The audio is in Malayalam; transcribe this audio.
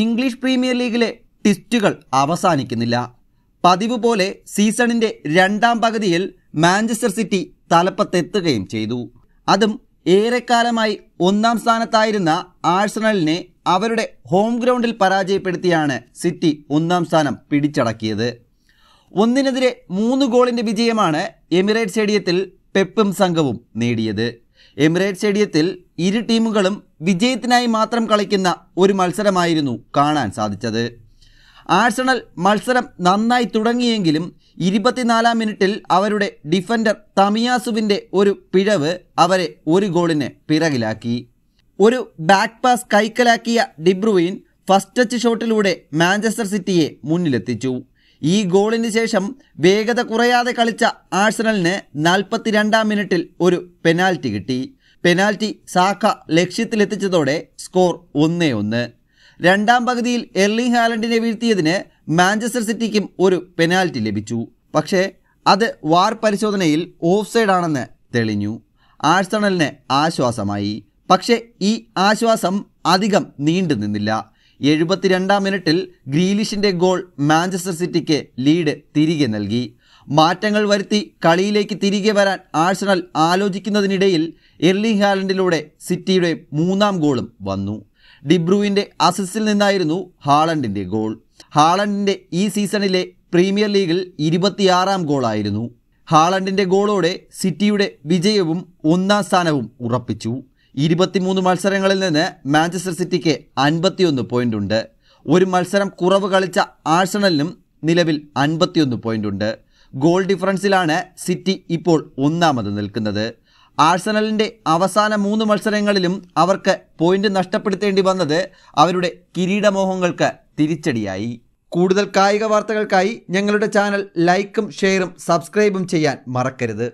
ഇംഗ്ലീഷ് പ്രീമിയർ ലീഗിലെ ടിസ്റ്റുകൾ അവസാനിക്കുന്നില്ല പതിവ് പോലെ സീസണിൻ്റെ രണ്ടാം പകുതിയിൽ മാഞ്ചസ്റ്റർ സിറ്റി തലപ്പത്തെത്തുകയും ചെയ്തു അതും ഏറെക്കാലമായി ഒന്നാം സ്ഥാനത്തായിരുന്ന ആഴ്സണലിനെ അവരുടെ ഹോം ഗ്രൗണ്ടിൽ പരാജയപ്പെടുത്തിയാണ് സിറ്റി ഒന്നാം സ്ഥാനം പിടിച്ചടക്കിയത് ഒന്നിനെതിരെ മൂന്ന് ഗോളിൻ്റെ വിജയമാണ് എമിറേറ്റ് സ്റ്റേഡിയത്തിൽ പെപ്പും സംഘവും നേടിയത് എമിറേറ്റ് സ്റ്റേഡിയത്തിൽ ഇരു ടീമുകളും വിജയത്തിനായി മാത്രം കളിക്കുന്ന ഒരു മത്സരമായിരുന്നു കാണാൻ സാധിച്ചത് ആഴ്സണൽ മത്സരം നന്നായി തുടങ്ങിയെങ്കിലും ഇരുപത്തിനാലാം മിനിറ്റിൽ അവരുടെ ഡിഫൻഡർ തമിയാസുവിൻ്റെ ഒരു പിഴവ് അവരെ ഒരു ഗോളിന് പിറകിലാക്കി ഒരു ബാക്ക് പാസ് കൈക്കലാക്കിയ ഡിബ്രുവിൻ ഫസ്റ്റ് ടച്ച് ഷോട്ടിലൂടെ മാഞ്ചസ്റ്റർ സിറ്റിയെ മുന്നിലെത്തിച്ചു ഈ ഗോളിന് ശേഷം വേഗത കുറയാതെ കളിച്ച ആഴ്സണലിന് നാൽപ്പത്തിരണ്ടാം മിനിറ്റിൽ ഒരു പെനാൽറ്റി കിട്ടി പെനാൽറ്റി സാക്ക ലക്ഷ്യത്തിലെത്തിച്ചതോടെ സ്കോർ ഒന്നേ ഒന്ന് രണ്ടാം പകുതിയിൽ എർലിംഗ് ഹാലൻഡിനെ വീഴ്ത്തിയതിന് മാഞ്ചസ്റ്റർ സിറ്റിക്കും ഒരു പെനാൽറ്റി ലഭിച്ചു പക്ഷേ അത് വാർ പരിശോധനയിൽ ഓഫ് സൈഡാണെന്ന് തെളിഞ്ഞു ആഴ്സണലിന് ആശ്വാസമായി പക്ഷേ ഈ ആശ്വാസം അധികം നീണ്ടു നിന്നില്ല എഴുപത്തിരണ്ടാം മിനിറ്റിൽ ഗ്രീലിഷിന്റെ ഗോൾ മാഞ്ചസ്റ്റർ സിറ്റിക്ക് ലീഡ് തിരികെ നൽകി മാറ്റങ്ങൾ വരുത്തി കളിയിലേക്ക് തിരികെ വരാൻ ആഴ്സണൽ ആലോചിക്കുന്നതിനിടയിൽ എർലിംഗ് ഹാലൻഡിലൂടെ സിറ്റിയുടെ മൂന്നാം ഗോളും വന്നു ഡിബ്രൂവിൻ്റെ അസിസ്റ്റിൽ നിന്നായിരുന്നു ഹാളണ്ടിൻ്റെ ഗോൾ ഹാളണ്ടിൻ്റെ ഈ സീസണിലെ പ്രീമിയർ ലീഗിൽ ഇരുപത്തിയാറാം ഗോളായിരുന്നു ഹാളണ്ടിൻ്റെ ഗോളോടെ സിറ്റിയുടെ വിജയവും ഒന്നാം സ്ഥാനവും ഉറപ്പിച്ചു ഇരുപത്തിമൂന്ന് മത്സരങ്ങളിൽ നിന്ന് മാഞ്ചസ്റ്റർ സിറ്റിക്ക് അൻപത്തിയൊന്ന് ഉണ്ട് ഒരു മത്സരം കുറവ് കളിച്ച ആഴ്സണലിനും നിലവിൽ അൻപത്തിയൊന്ന് ഉണ്ട് ഗോൾ ഡിഫറൻസിലാണ് സിറ്റി ഇപ്പോൾ ഒന്നാമത് നിൽക്കുന്നത് ആഴ്സണലിൻ്റെ അവസാന മൂന്ന് മത്സരങ്ങളിലും അവർക്ക് പോയിന്റ് നഷ്ടപ്പെടുത്തേണ്ടി വന്നത് അവരുടെ കിരീടമോഹങ്ങൾക്ക് തിരിച്ചടിയായി കൂടുതൽ കായിക വാർത്തകൾക്കായി ഞങ്ങളുടെ ചാനൽ ലൈക്കും ഷെയറും സബ്സ്ക്രൈബും ചെയ്യാൻ മറക്കരുത്